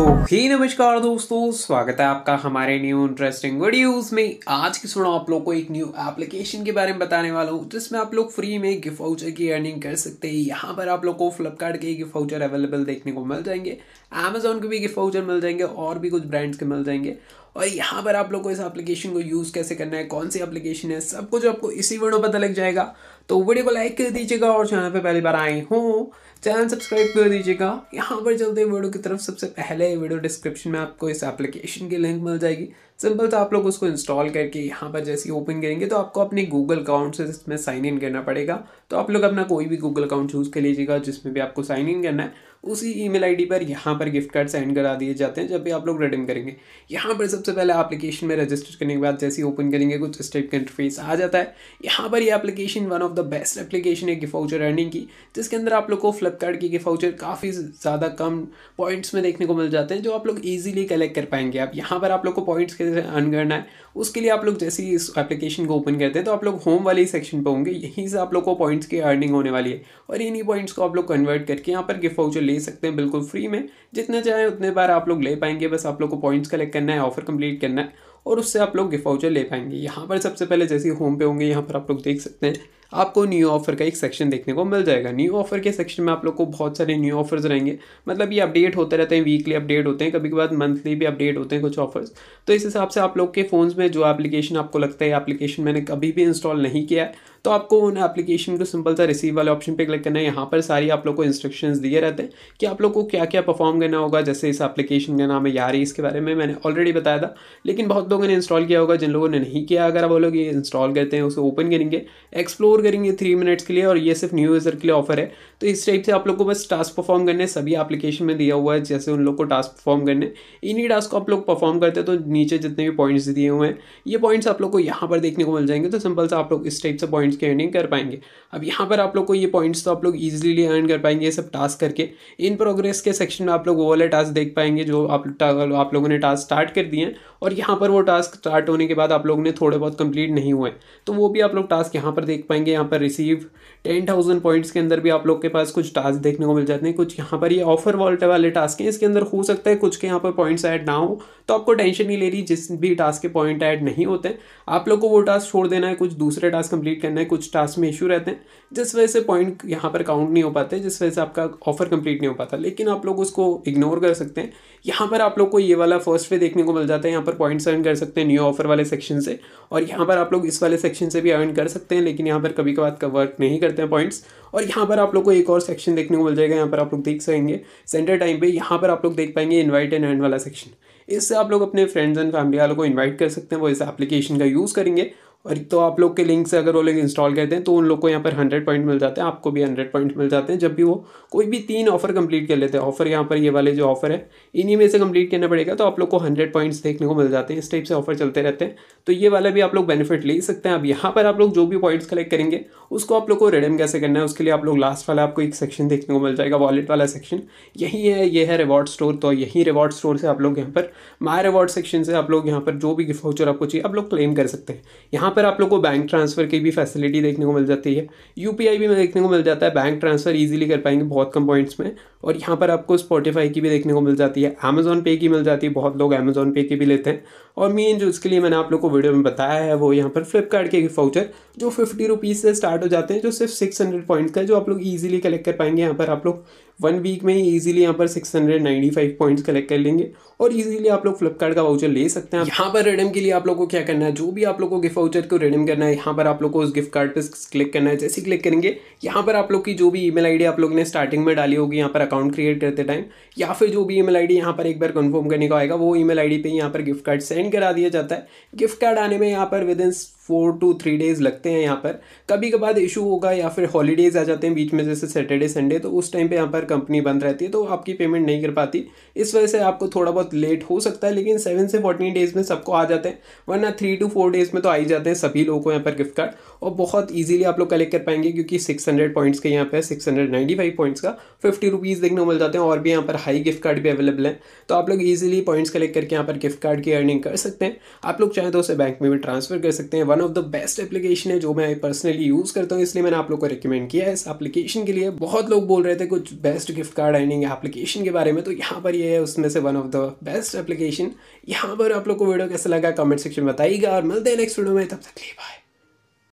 सो तो ही नमस्कार दोस्तों स्वागत है आपका हमारे न्यू इंटरेस्टिंग वीडियोस में आज की सुनो आप लोग को एक न्यू एप्लीकेशन के बारे में बताने वाला हूँ जिसमें आप लोग फ्री में गिफ्ट वाउचर की अर्निंग कर सकते हैं यहाँ पर आप लोग को फ्लिपकार्ट के गिफ्ट वाउचर अवेलेबल देखने को मिल जाएंगे अमेजोन के भी गिफ्ट वाउचर मिल जाएंगे और भी कुछ ब्रांड्स के मिल जाएंगे और यहाँ पर आप लोग को इस एप्लीकेशन को यूज़ कैसे करना है कौन सी एप्लीकेशन है सब कुछ आपको इसी वीडियो पता लग जाएगा तो वीडियो को लाइक कर दीजिएगा और चैनल पर पहली बार आए हो चैनल सब्सक्राइब कर दीजिएगा यहाँ पर चलते हैं वीडियो की तरफ सबसे पहले वीडियो डिस्क्रिप्शन में आपको इस एप्लीकेशन की लिंक मिल जाएगी सिंपल तो आप लोग उसको इंस्टॉल करके यहाँ पर जैसे ही ओपन करेंगे तो आपको अपने गूगल अकाउंट से इसमें साइन इन करना पड़ेगा तो आप लोग अपना कोई भी गूगल अकाउंट चूज़ कर लीजिएगा जिसमें भी आपको साइन इन करना है उसी ईमेल आईडी पर यहाँ पर गिफ्ट कार्ड सेंड करा दिए जाते हैं जब भी आप लोग रिडीम करेंगे यहाँ पर सबसे पहले एप्लीकेशन में रजिस्टर करने के बाद जैसे ही ओपन करेंगे कुछ इस टाइप का इंटरफेस आ जाता है यहाँ पर ये application one of the best application है गिफ्ट वाउचर अर्निंग की जिसके अंदर आप लोग को फ्लिपकार्ट की गिफ्ट वाउचर काफ़ी ज़्यादा कम पॉइंट्स में देखने को मिल जाते हैं जो आप लोग ईजिली कलेक्ट कर पाएंगे आप यहाँ पर आप लोग को पॉइंट्स कैसे अर्न करना है उसके लिए आप लोग जैसे ही इस एप्लीकेशन को ओपन करते हैं तो आप लोग होम वाले सेक्शन पर होंगे यहीं से आप लोग को पॉइंट्स की अर्निंग होने वाली है और इन्हीं पॉइंट्स को आप लोग कन्वर्ट करके यहाँ पर गिफ्ट वाउचर ले सकते हैं बिल्कुल फ्री में जितने चाहें उतने बार आप लोग ले पाएंगे बस आप लोग को पॉइंट्स कलेक्ट करना है ऑफर कंप्लीट करना है और उससे आप लोग गिफ्ट वाउचर ले पाएंगे यहाँ पर सबसे पहले जैसे होम पे होंगे यहाँ पर आप लोग देख सकते हैं आपको न्यू ऑफर का एक सेक्शन देखने को मिल जाएगा न्यू ऑफर के सेक्शन में आप लोग को बहुत सारे न्यू ऑफर्स रहेंगे मतलब ये अपडेट होते रहते हैं वीकली अपडेट होते हैं कभी के बाद मंथली भी अपडेट होते हैं कुछ ऑफर्स तो इस हिसाब से आप लोग के फ़ोन्स में जो एप्लीकेशन आपको लगता है एप्लीकेशन मैंने कभी भी इंस्टॉल नहीं किया है तो आपको उन एप्लीकेशन को सिंपल सा रिसीव वाले ऑप्शन पे क्लिक करना है यहाँ पर सारी आप लोग को इंस्ट्रक्शंस दिए रहते हैं कि आप लोग को क्या क्या परफॉर्म करना होगा जैसे इस एप्लीकेशन का नाम है यारी इसके बारे में मैंने ऑलरेडी बताया था लेकिन बहुत लोगों ने इंस्टॉल किया होगा जिन लोगों ने नहीं किया अगर आप लोग ये इंस्टॉल करते हैं उसे ओपन करेंगे एक्सप्लोर करेंगे थ्री मिनट्स के लिए और ये सिर्फ न्यू यूज़र के लिए ऑफर है तो इस टाइप से आप लोग को बस टास्क परफॉर्म करने सभी एप्लीकेशन में दिया हुआ है जैसे उन लोग को टास्क परफॉर्म करने इन्हीं टास्क को आप लोग परफॉर्म करते हैं तो नीचे जितने भी पॉइंट्स दिए हुए हैं ये पॉइंट्स आप लोग को यहाँ पर देखने को मिल जाएंगे तो सिंपल से आप लोग इस टाइप से पॉइंट पॉइंट्स की अर्निंग कर पाएंगे अब यहाँ पर आप लोग को ये पॉइंट्स तो आप लोग ईजिली अर्न कर पाएंगे ये सब टास्क करके इन प्रोग्रेस के सेक्शन में आप लोग वो वाले टास्क देख पाएंगे जो आप आप लोगों ने टास्क स्टार्ट कर दिए हैं और यहाँ पर वो टास्क स्टार्ट होने के बाद आप लोगों ने थोड़े बहुत कंप्लीट नहीं हुए तो वो भी आप लोग टास्क यहाँ पर देख पाएंगे यहाँ पर रिसीव टेन थाउजेंड पॉइंट्स के अंदर भी आप लोग के पास कुछ टास्क देखने को मिल जाते हैं कुछ यहाँ पर ये ऑफर वॉल्ट वाले टास्क हैं इसके अंदर हो सकता है कुछ के यहाँ पर पॉइंट्स ऐड ना हो तो आपको टेंशन नहीं ले रही जिस भी टास्क के पॉइंट ऐड नहीं होते आप लोग को वो टास्क छोड़ देना है कुछ दूसरे टास्क कंप्लीट करना है हैं कुछ टास्क में इशू रहते हैं जिस वजह से पॉइंट यहाँ पर काउंट नहीं हो पाते जिस वजह से आपका ऑफर कंप्लीट नहीं हो पाता लेकिन आप लोग उसको इग्नोर कर सकते हैं यहाँ पर आप लोग को ये वाला फर्स्ट वे देखने को मिल जाता है यहाँ पर पॉइंट्स अर्न कर सकते हैं न्यू ऑफर वाले सेक्शन से और यहाँ पर आप लोग इस वाले सेक्शन से भी अर्न कर सकते हैं लेकिन यहाँ पर कभी कभार का वर्क नहीं करते हैं पॉइंट्स और यहाँ पर आप लोग को एक और सेक्शन देखने को मिल जाएगा यहाँ पर आप लोग देख सकेंगे सेंटर टाइम पर यहाँ पर आप लोग देख पाएंगे इन्वाइट एंड अर्न वाला सेक्शन इससे आप लोग अपने फ्रेंड्स एंड फैमिली वालों को इन्वाइट कर सकते हैं वो इस एप्लीकेशन का यूज़ करेंगे और तो आप लोग के लिंक से अगर वो लोग इंस्टॉल करते हैं तो उन लोग को यहाँ पर हंड्रेड पॉइंट मिल जाते हैं आपको भी हंड्रेड पॉइंट मिल जाते हैं जब भी वो कोई भी तीन ऑफर कंप्लीट कर लेते हैं ऑफर यहाँ पर ये वाले जो ऑफर है इन्हीं में से कंप्लीट करना पड़ेगा तो आप लोग को हंड्रेड पॉइंट्स देखने को मिल जाते हैं इस टाइप से ऑफर चलते रहते हैं तो ये वाला भी आप लोग बेनिफिट ले सकते हैं अब यहाँ पर आप लोग जो भी पॉइंट्स कलेक्ट करेंगे उसको आप लोग को रिडम कैसे करना है उसके लिए आप लोग लास्ट वाला आपको एक सेक्शन देखने को मिल जाएगा वॉलेट वाला सेक्शन यही है ये है रिवॉर्ड स्टोर तो यही रिवॉर्ड स्टोर से आप लोग यहाँ पर माई रिवॉर्ड सेक्शन से आप लोग यहाँ पर जो भी गिफ्ट वाउचर आपको चाहिए आप लोग क्लेम कर सकते हैं यहाँ यहाँ पर आप लोग को बैंक ट्रांसफ़र की भी फैसिलिटी देखने को मिल जाती है यू भी देखने को मिल जाता है बैंक ट्रांसफ़र ईजिली कर पाएंगे बहुत कम पॉइंट्स में और यहाँ पर आपको स्पॉटिफाई की भी देखने को मिल जाती है अमेज़ॉन पे की मिल जाती है बहुत लोग अमेजोन पे की भी लेते हैं और मेन जो इसके लिए मैंने आप लोग को वीडियो में बताया है वो यहाँ पर फ्लिपकार्ट के फाउचर जो फिफ्टी रुपीज़ से स्टार्ट हो जाते हैं जो सिर्फ सिक्स हंड्रेड पॉइंट्स का जो आप लोग ईजिली कलेक्ट कर पाएंगे यहाँ पर आप लोग वन वीक में ही ईजिली यहाँ पर six hundred ninety five points collect कर लेंगे और ईजिली आप लोग फ्लिपकार्ट का वाउचर ले सकते हैं यहाँ पर रिडम के लिए आप लोग को क्या करना है जो भी आप लोग को गिफ्ट वाउचर को रिडम करना है यहाँ पर आप लोग को उस गिफ्ट कार्ड पर क्लिक करना है जैसे क्लिक करेंगे यहाँ पर आप लोग की जो भी आई डी आप लोग ने स्टार्टिंग में डाली होगी यहाँ पर अकाउंट क्रिएट करते टाइम या फिर जो भी ई आई डी यहाँ पर एक बार कन्फर्म करने का आएगा वो आई डी पर यहाँ पर गिफ्ट कार्ड सेंड करा दिया जाता है गिफ्ट कार्ड आने में यहाँ पर within four two three days लगते हैं यहाँ पर कभी कभार इशू होगा या फिर हॉलीडेज आ जाते हैं बीच में जैसे सैटरडे संडे तो उस टाइम पर यहाँ पर कंपनी बंद रहती है तो आपकी पेमेंट नहीं कर पाती इस वजह से आपको थोड़ा बहुत लेट हो सकता है लेकिन सेवन से फोर्टीन डेज़ में सबको आ जाते हैं वरना थ्री टू फोर डेज़ में तो आई जाते हैं सभी लोगों को यहाँ पर गिफ्ट कार्ड और बहुत ईजिली आप लोग कलेक्ट कर पाएंगे क्योंकि सिक्स हंड्रेड पॉइंट्स के यहाँ पर six hundred ninety five points का फिफ्टी रुपीज़ देखने को मिल जाते हैं और भी यहाँ पर हाई गिफ्ट कार्ड भी अवेलेबल है तो आप लोग ईजिली पॉइंट्स कलेक्ट करके यहाँ पर गिफ्ट कार्ड की अर्निंग कर सकते हैं आप लोग चाहें तो उसे बैंक में भी ट्रांसफर कर सकते हैं one of the best application है जो मैं पर्सनली यूज़ करता हूँ इसलिए मैंने आप लोग को रिकमेंड किया है इस एप्लीकेशन के लिए बहुत लोग बोल रहे थे कुछ best best gift card earning application के बारे में तो यहाँ पर ये है उसमें से one of the best application यहाँ पर आप लोग को वीडियो कैसा लगा कमेंट सेक्शन में बताइएगा और मिलते हैं नेक्स्ट वीडियो में तब तक लिए बाय